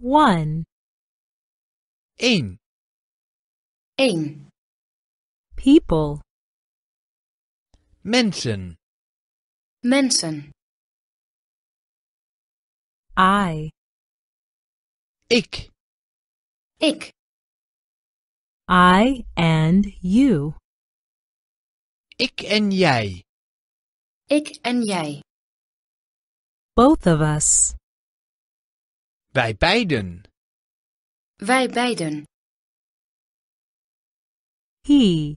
one. Eén. Eén. People. Mensen. Mensen. I. Ik. Ik. I and you. Ik en jij. Ik en jij. Both of us. Wij beiden. Wij beiden. He.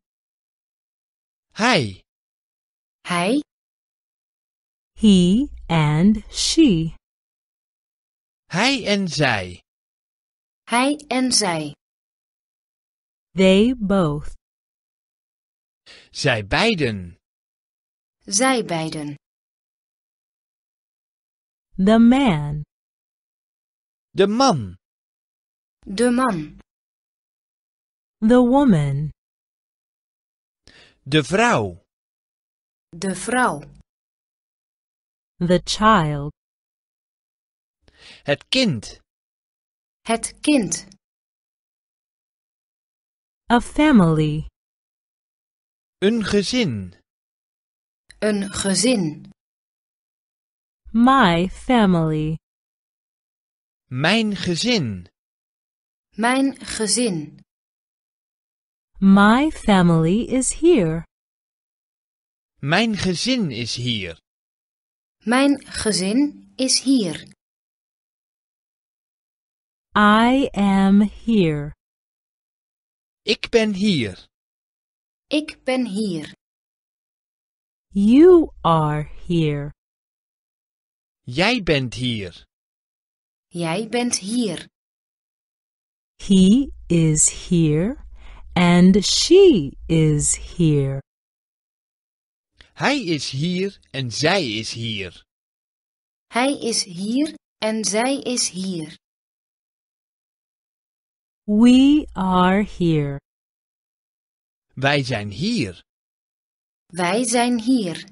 Hij. Hij. He and she. Hij en zij. Hij en zij. They both. Zij beiden. Zij beiden. The man. De man. De man. The woman. De vrouw. De vrouw. The child. Het kind. Het kind. A family. Een gezin. Een gezin. My family. Mijn gezin. Mijn gezin. My family is here. Mijn gezin is hier. Mijn gezin is hier. I am here. Ik ben hier. Ik ben hier. You are here. Jij bent hier. Jij bent hier. He is here and she is here. Hij is hier en zij is hier. Hij is hier en zij is hier. We are here. Wij zijn hier. Wij zijn hier.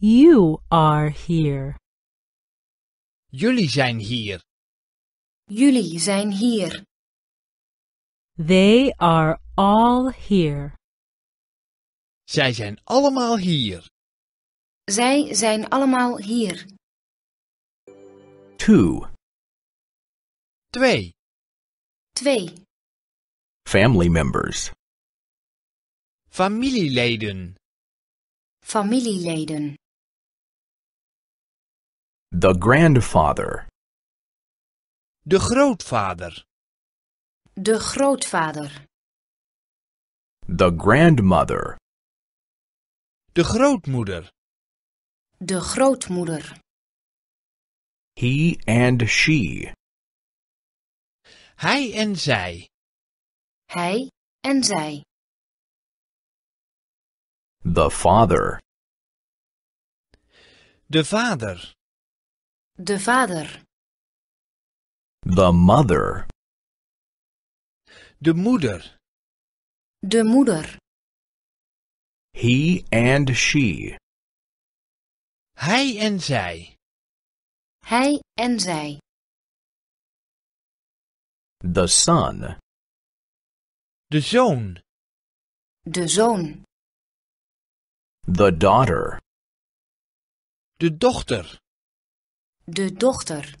You are here. Jullie zijn hier. Jullie zijn hier. They are all here. Zij zijn allemaal hier. Zij zijn allemaal hier. 2. 2. 2. Family members. Familieleden. Familieleden. The grandfather. De grootvader. De grootvader. The grandmother. De grootmoeder. De grootmoeder. He and she. Hij en zij. Hij en zij. The father. De vader. De vader. The mother. De moeder. De moeder. He and she. Hij en zij. Hij en zij. The son. De zoon. De zoon. The daughter. De dochter. De dochter.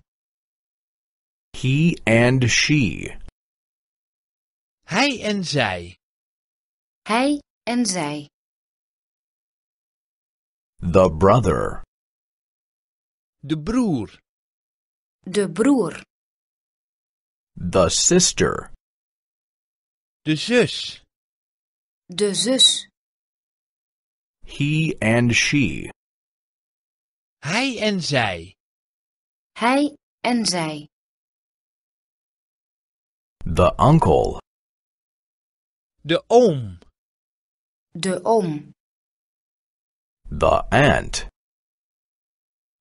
He and she. Hij en zij. Hij en zij. The brother. De broer. De broer. The sister. De zus. De zus. He and she. Hij en zij. Hij en zij. The uncle. De oom. De oom. The aunt.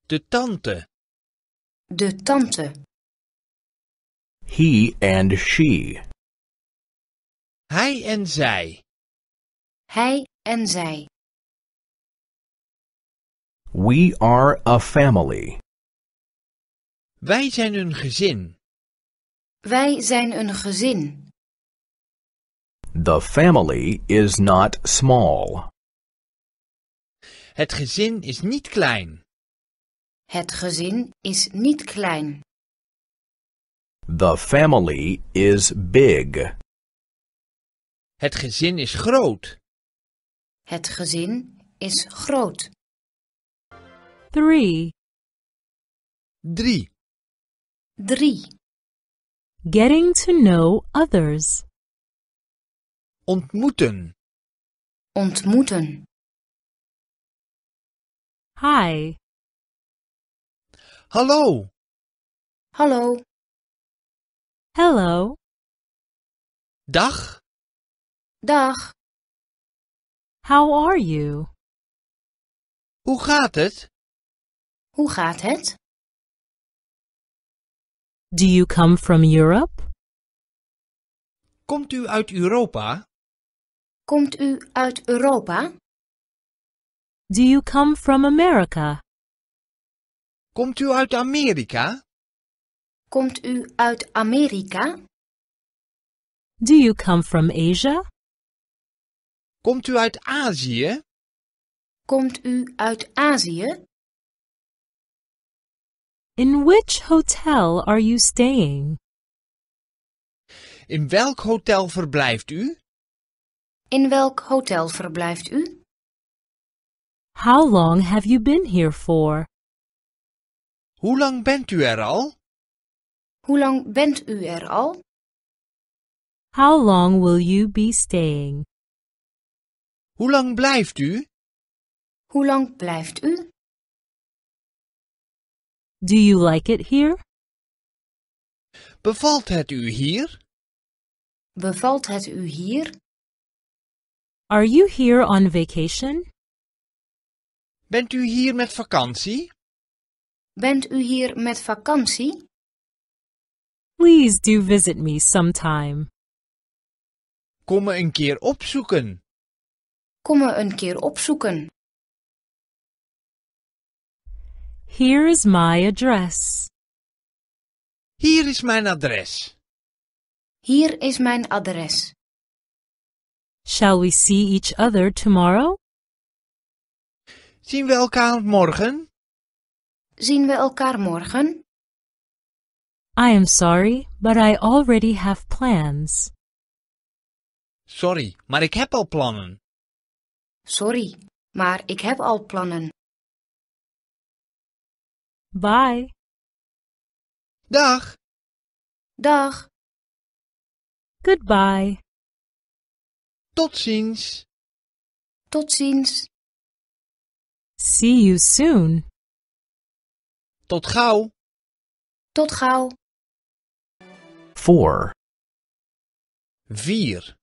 De tante. De tante. He and she. Hij en zij. Hij en zij. We are a family. Wij zijn een gezin. Wij zijn een gezin. The family is not small. Het gezin is niet klein. Het gezin is niet klein. The family is big. Het gezin is groot. Het gezin is groot. 3 3 3. Getting to know others. Ontmoeten. Ontmoeten. Hi. Hallo. Hallo. Hello. Dag. Dag. How are you? Hoe gaat het? Hoe gaat het? Do you come from Europe? Komt u uit Europa? Komt u uit Europa? Do you come from America? Komt u uit Amerika? Komt u uit Amerika? Do you come from Asia? Komt u uit Azië? Komt u uit Azië? In which hotel are you staying? In welk hotel verblijft u? In welk hotel verblijft u? How long have you been here for? Hoe lang bent u er al? Hoe lang bent u er al? How long will you be staying? Hoe lang blijft u? Hoe lang blijft u? Do you like it here? Bevalt het u hier? Bevalt het u hier? Are you here on vacation? Bent u hier met vakantie? Bent u hier met vakantie? Please do visit me sometime. Kom me een keer opzoeken. Kom me een keer opzoeken. Here is my address. Here is mijn adres. Hier is mijn adres. Shall we see each other tomorrow? Zien we elkaar morgen? Zien we elkaar morgen? I am sorry, but I already have plans. Sorry, maar ik heb al plannen. Sorry, maar ik heb al plannen. Bye. Dag. Dag. Goodbye. Tot ziens. Tot ziens. See you soon. Tot gauw. Tot gauw. 4. Vier.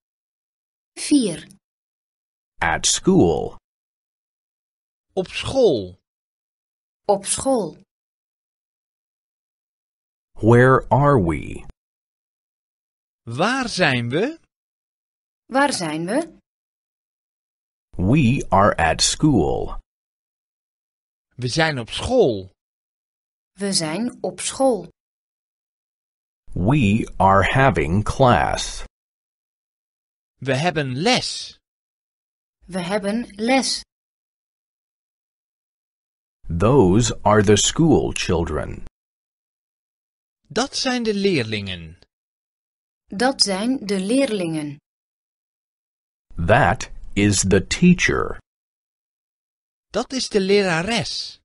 4. At school. Op school. Op school. Where are we? Waar zijn we? Waar zijn we? We are at school. We zijn op school. We zijn op school. We are having class. We hebben les. We hebben les. Those are the school children. Dat zijn de leerlingen. Dat zijn de leerlingen. That is the teacher. Dat is de lerares.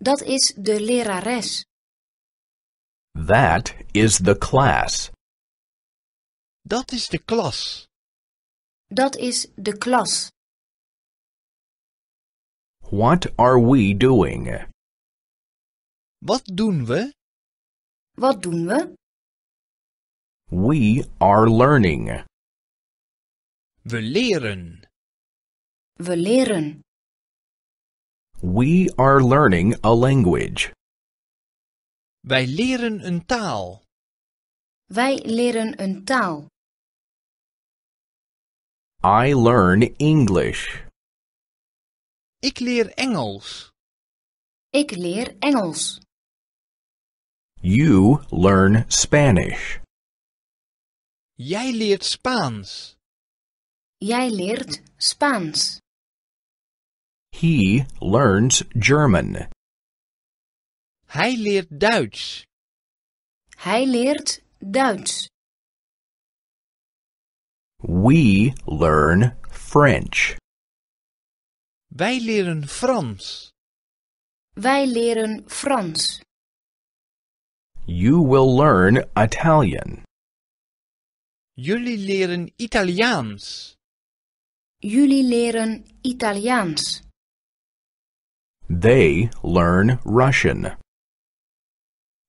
Dat is de lerares. That is the class. Dat is de klas. Dat is de klas. What are we doing? Wat doen we? Wat doen we? We are learning. We leren. We leren. We are learning a language. Wij leren een taal. Wij leren een taal. I learn English. Ik leer Engels. Ik leer Engels. You learn Spanish. Jij leert Spaans. Jij leert Spaans. He learns German. Hij leert Duits. Hij leert Duits. We learn French. Wij leren Frans. Wij leren Frans. You will learn Italian. Jullie leren Italiaans. Jullie leren Italiaans. They learn Russian.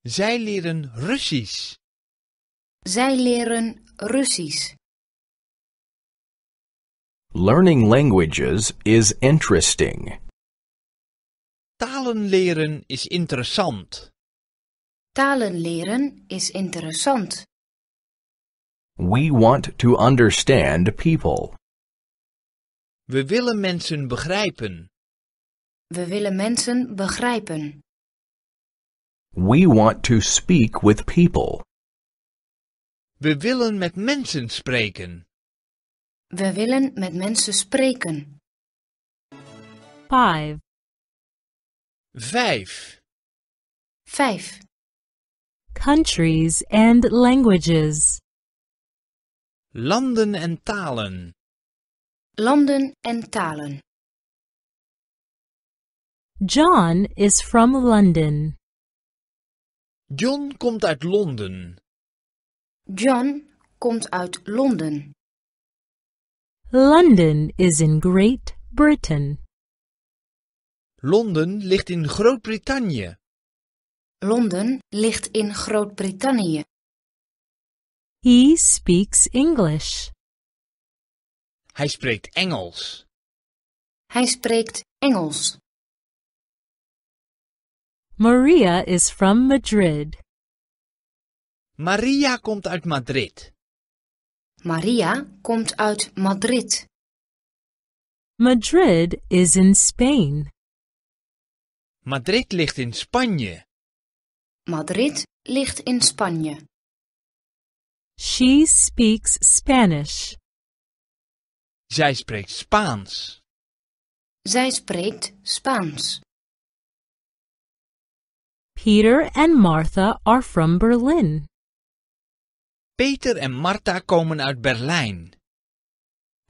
Zij leren Russisch. Zij leren Russisch. Learning languages is interesting. Talen leren is interessant. Talen leren is interessant. We want to understand people. We willen mensen begrijpen. We willen mensen begrijpen. We want to speak with people. We willen met mensen spreken. We willen met mensen spreken. 5 5 countries and languages. Landen en talen. Landen en talen. John is from London. John komt uit Londen. John komt uit Londen. London is in Great Britain. Londen ligt in Groot-Brittannië. Londen ligt in Groot-Brittannië. He speaks English. Hij spreekt Engels. Hij spreekt Engels. Maria is from Madrid. Maria komt uit Madrid. Maria komt uit Madrid. Madrid is in Spain. Madrid ligt in Spanje. Madrid ligt in Spanje. She speaks Spanish. Zij spreekt Spaans. Zij spreekt Spaans. Peter and Martha are from Berlin. Peter en Martha komen uit Berlijn.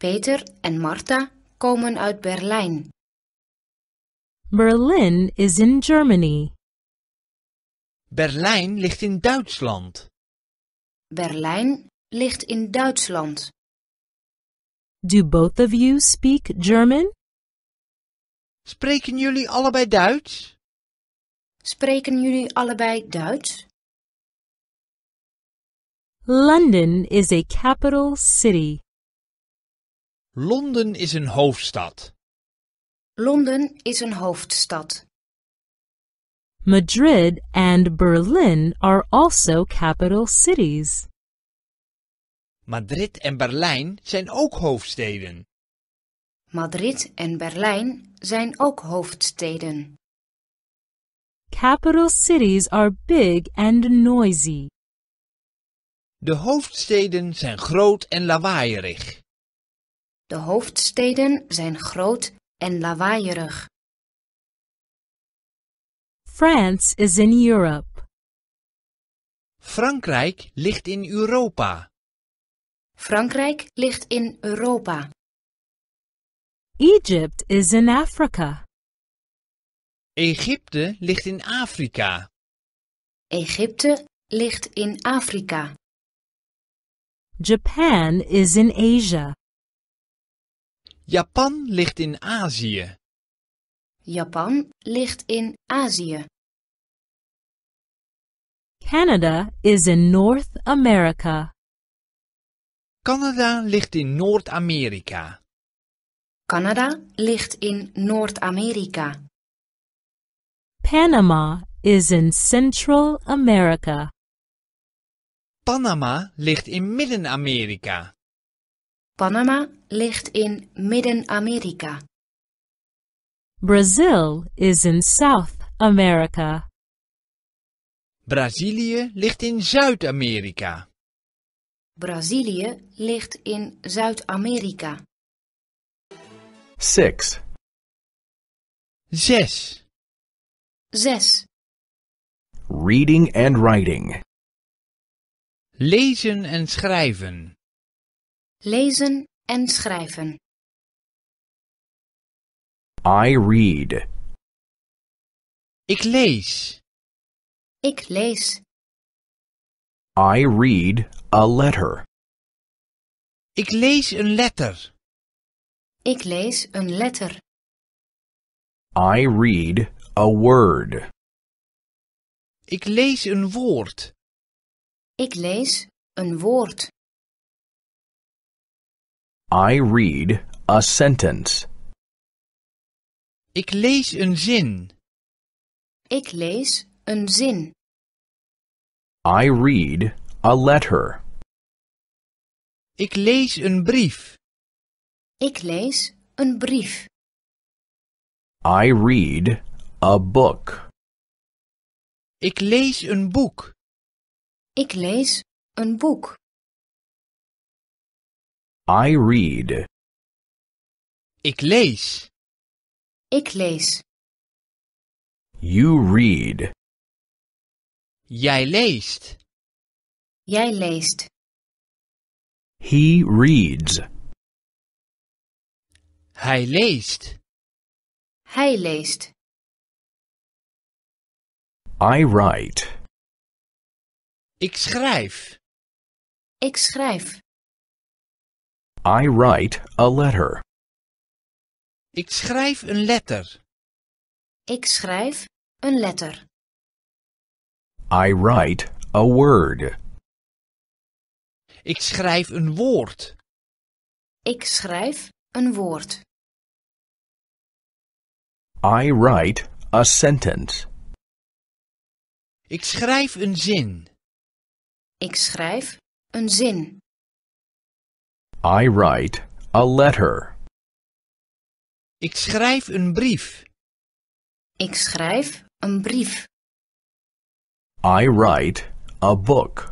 Peter en Martha komen uit Berlijn. Berlin is in Germany. Berlijn ligt in Duitsland. Berlijn ligt in Duitsland. Do both of you speak German? Spreken jullie allebei Duits? Spreken jullie allebei Duits? London is a capital city. Londen is een hoofdstad. Londen is een hoofdstad. Madrid and Berlin are also capital cities. Madrid en Berlijn zijn ook hoofdsteden. Madrid en Berlijn zijn ook hoofdsteden. Capital cities are big and noisy. De hoofdsteden zijn groot en lawaaierig. De hoofdsteden zijn groot en lawaaierig. France is in Europe. Frankrijk ligt in Europa. Frankrijk ligt in Europa. Egypt is in Africa. Egypte ligt in Afrika. Egypte ligt in Afrika. Japan is in Asia. Japan ligt in Azië. Japan ligt in Azië. Canada is in North America. Canada ligt in Noord-Amerika. Canada ligt in Noord-Amerika. Panama is in Central America. Panama ligt in Midden-Amerika. Panama ligt in Midden-Amerika. Brazil is in South America. Brazilië ligt in Zuid-Amerika. Brazilië ligt in Zuid-Amerika. 6. 6. Reading and writing. Lezen en schrijven. Lezen en schrijven. I read. Ik lees. Ik lees. I read a letter. Ik lees een letter. Ik lees een letter. I read a word. Ik lees een woord. Ik lees een woord. I read a sentence. Ik lees een zin. Ik lees een zin. I read a letter. Ik lees een brief. Ik lees een brief. I read a book. Ik lees een boek. Ik lees een boek. I read. Ik lees. Ik lees. You read. Jij leest. Jij leest. He reads. Hij leest. Hij leest. I write. Ik schrijf. Ik schrijf. I write a letter. Ik schrijf een letter. Ik schrijf een letter. I write a word. Ik schrijf een woord. Ik schrijf een woord. I write a sentence. Ik schrijf een zin. Ik schrijf een zin. I write a letter. Ik schrijf een brief. Ik schrijf een brief. I write a book.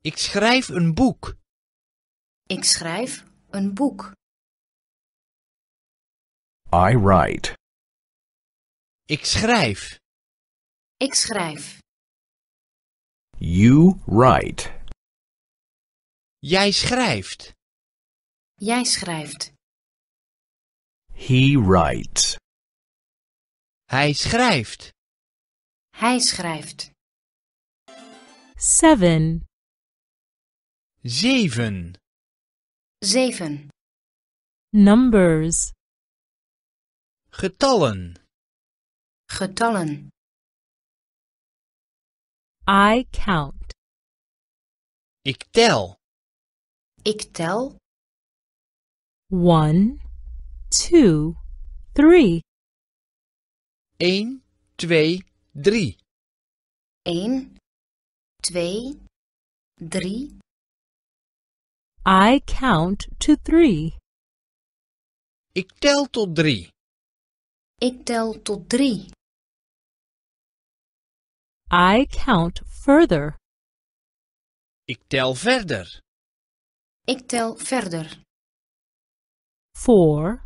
Ik schrijf een boek. Ik schrijf een boek. I write. Ik schrijf. Ik schrijf. You write. Jij schrijft. Jij schrijft. He writes. Hij schrijft. Hij schrijft. 7 7 7 Numbers Getallen Getallen I count Ik tel Ik tel 1 two, three. 1, 2, 3. Een, twee, drie. Een, twee, drie. I count to three. Ik tel tot drie. Ik tel tot drie. I count further. Ik tel verder. Ik tel verder. Four,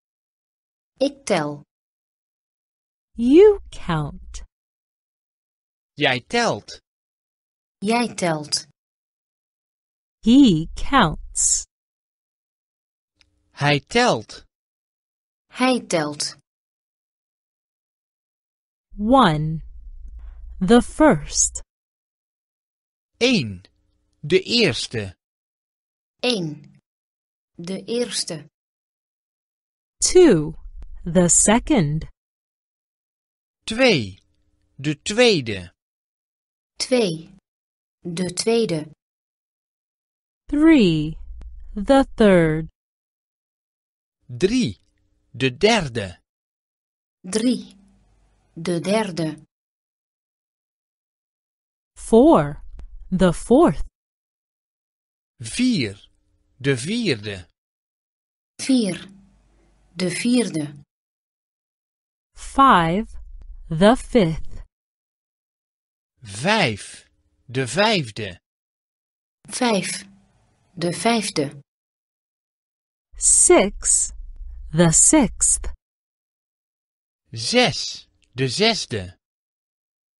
Ik tel. You count. Jij telt. Jij telt. He counts. Hij telt. Hij telt. One. The first. Eén, De eerste. Eén, De eerste. 2. The second. Twee. De tweede. Twee. De tweede. Three. The third. Drie. De derde. Drie. De derde. Four. The fourth. Vier. De vierde. Vier. De vierde. Five, the fifth. Vijf, de vijfde. Vijf, de vijfde. Six, the sixth. Zes, de zesde.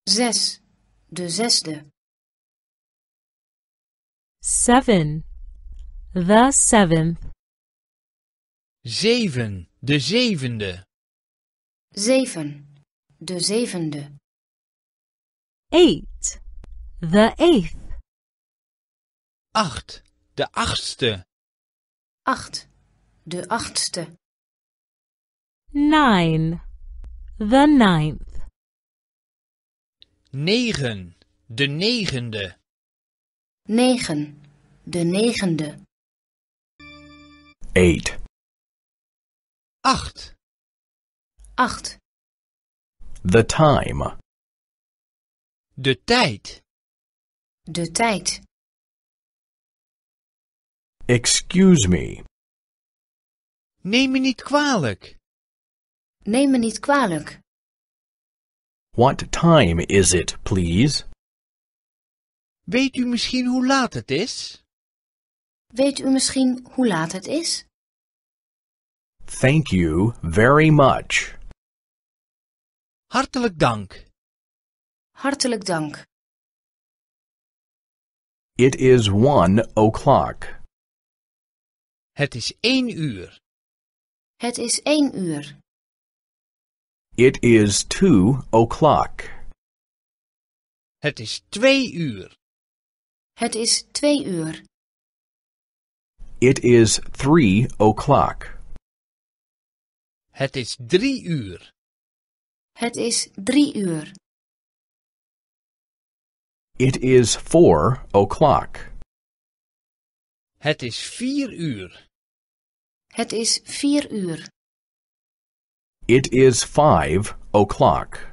Zes, de zesde. Seven, the seventh. Zeven, de zevende. Zeven. De zevende. Eight. The eighth. Acht. De achtste. Acht. De achtste. Nine. The ninth. Negen. De negende. Negen. De negende. Eight. Acht. The time. De tijd. De tijd. Excuse me. Neem me niet kwalijk. Neem me niet kwalijk. What time is it, please? Weet u misschien hoe laat het is? Weet u misschien hoe laat het is? Thank you very much. Hartelijk dank. Hartelijk dank. It is one o'clock. Het is één uur. Het is één uur. It is two o'clock. Het is twee uur. Het is twee uur. It is three o'clock. Het is drie uur. Het is drie uur. It is four o'clock. Het is vier uur. Het is vier uur. It is five o'clock.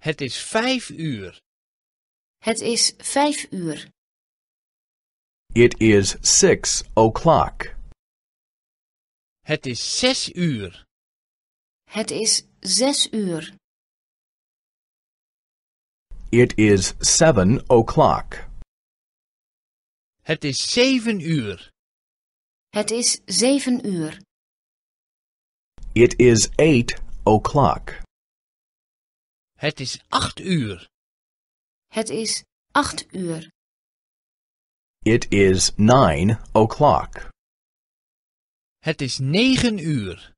Het is vijf uur. Het is vijf uur. It is six o'clock. Het is zes uur. Het is zes uur. It is seven o'clock. Het is zeven uur. Het is zeven uur. It is eight o'clock. Het is acht uur. Het is acht uur. It is nine o'clock. Het is negen uur.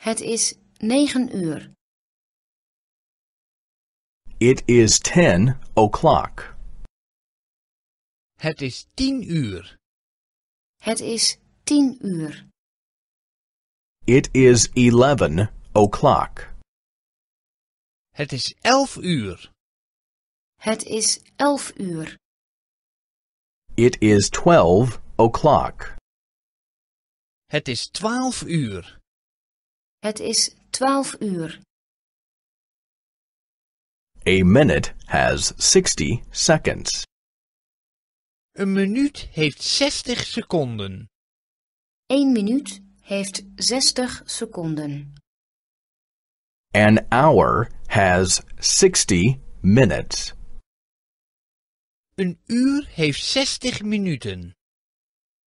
Het is negen uur. It is ten o'clock. Het is tien uur. Het is tien uur. It is eleven o'clock. Het is elf uur. Het is elf uur. It is twelve o'clock. Het is twaalf uur. Het is 12 uur. A minute has 60 seconds. Een minuut heeft 60 seconden. 1 minuut heeft 60 seconden. An hour has 60 minutes. Een uur heeft 60 minuten.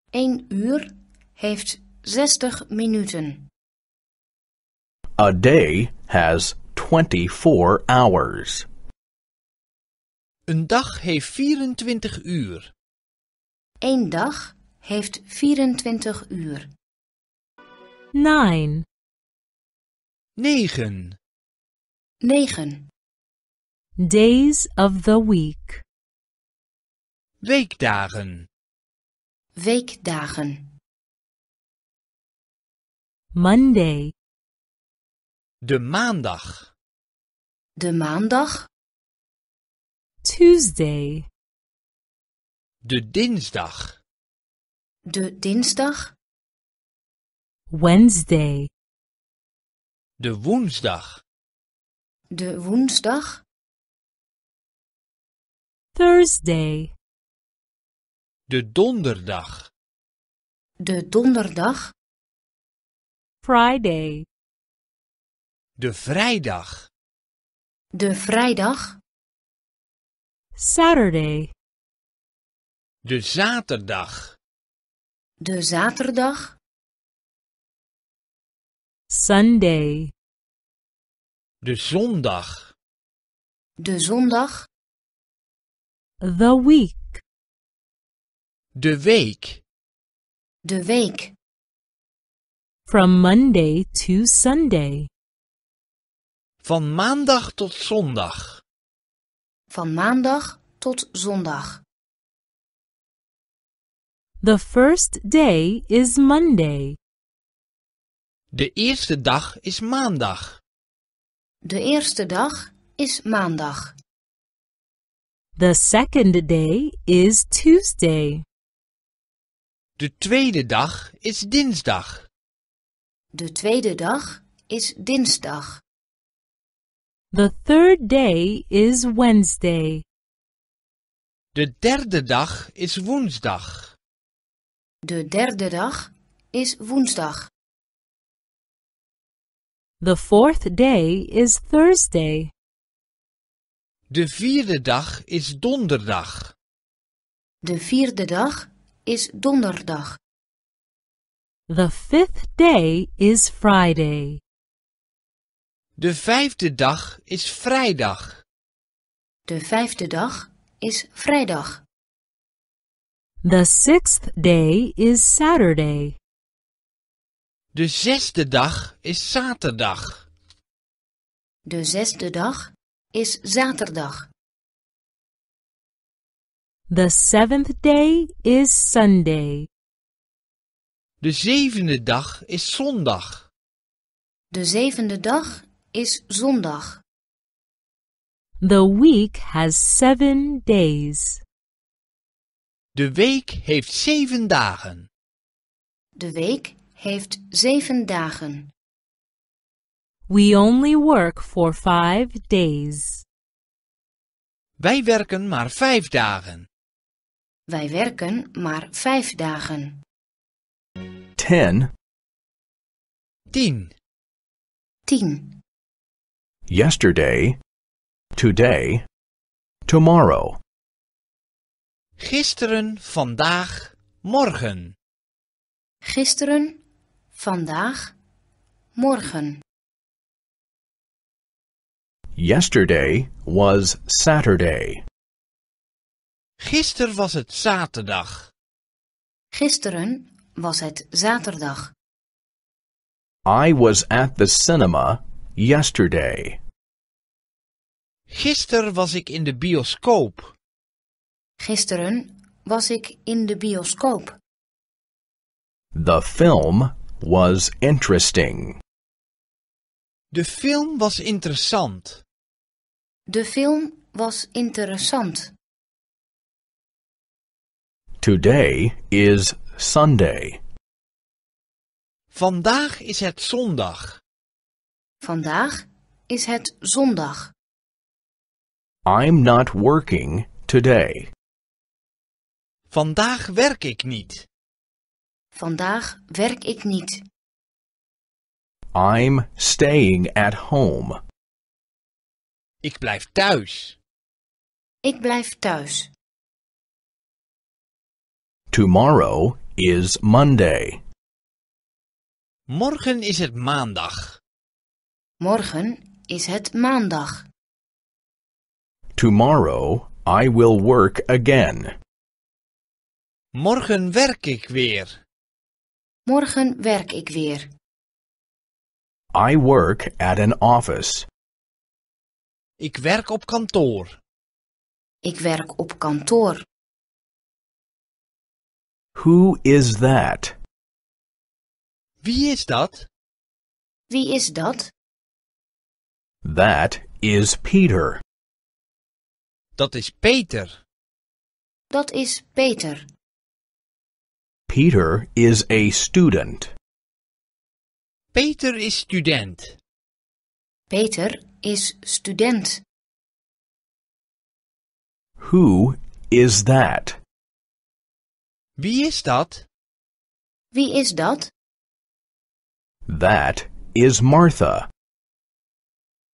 1 uur heeft 60 minuten. A day has 24 hours. Een dag heeft 24 uur. Een dag heeft 24 uur. 9 9 9 Days of the week Weekdagen Weekdagen Monday De maandag. De maandag. Tuesday. De dinsdag. De dinsdag. Wednesday. De woensdag. De woensdag. Thursday. De donderdag. De donderdag. Friday. De vrijdag. De vrijdag. Saturday. De zaterdag. De zaterdag. Sunday. De zondag. De zondag. The week. De week. De week. From Monday to Sunday. Van maandag tot zondag. Van maandag tot zondag. The first day is Monday. De eerste dag is maandag. De eerste dag is maandag. The second day is Tuesday. De tweede dag is dinsdag. De tweede dag is dinsdag. The third day is Wednesday. De derde dag is woensdag. De derde dag is woensdag. The fourth day is Thursday. De vierde dag is donderdag. De vierde dag is donderdag. The fifth day is Friday. De vijfde dag is vrijdag. De vijfde dag is vrijdag. The sixth day is Saturday. De zesde dag is zaterdag. De zesde dag is zaterdag. The seventh day is Sunday. De zevende dag is zondag. De zevende dag is zondag. The week has seven days. De week heeft zeven dagen. De week heeft zeven dagen. We only work for five days. Wij werken maar vijf dagen. Wij werken maar vijf dagen. Ten. Tien. Tien. yesterday, today, tomorrow. Gisteren, vandaag, morgen. Gisteren, vandaag, morgen. Yesterday was Saturday. Gisteren was het zaterdag. Gisteren was het zaterdag. I was at the cinema yesterday. Gisteren was ik in de bioscoop. Gisteren was ik in de bioscoop. The film was interesting. De film was interessant. De film was interessant. Today is Sunday. Vandaag is het zondag. Vandaag is het zondag. I'm not working today. Vandaag werk ik niet. Vandaag werk ik niet. I'm staying at home. Ik blijf thuis. Ik blijf thuis. Tomorrow is Monday. Morgen is het maandag. Morgen is het maandag. Tomorrow I will work again. Morgen werk ik weer. Morgen werk ik weer. I work at an office. Ik werk op kantoor. Ik werk op kantoor. Who is that? Wie is dat? Wie is dat? That is Peter. Dat is Peter. Dat is Peter. Peter is a student. Peter is student. Peter is student. Who is that? Wie is dat? Wie is dat? That is Martha.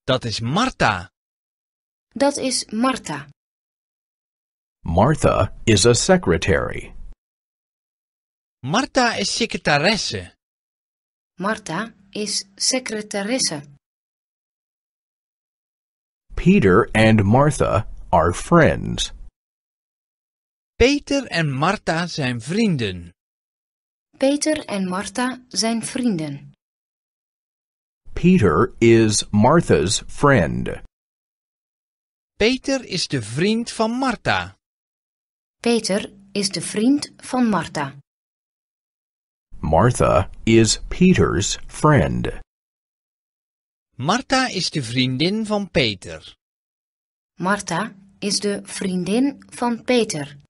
Dat is Marta. Dat is Marta. Martha is a secretary. Marta is secretaresse. Marta is secretaresse. Peter and Martha are friends. Peter en Martha zijn vrienden. Peter en Martha zijn vrienden. Peter is Martha's friend. Peter is de vriend van Martha. Peter is de vriend van Martha. Martha is Peter's friend. Martha is de vriendin van Peter. Martha is de vriendin van Peter.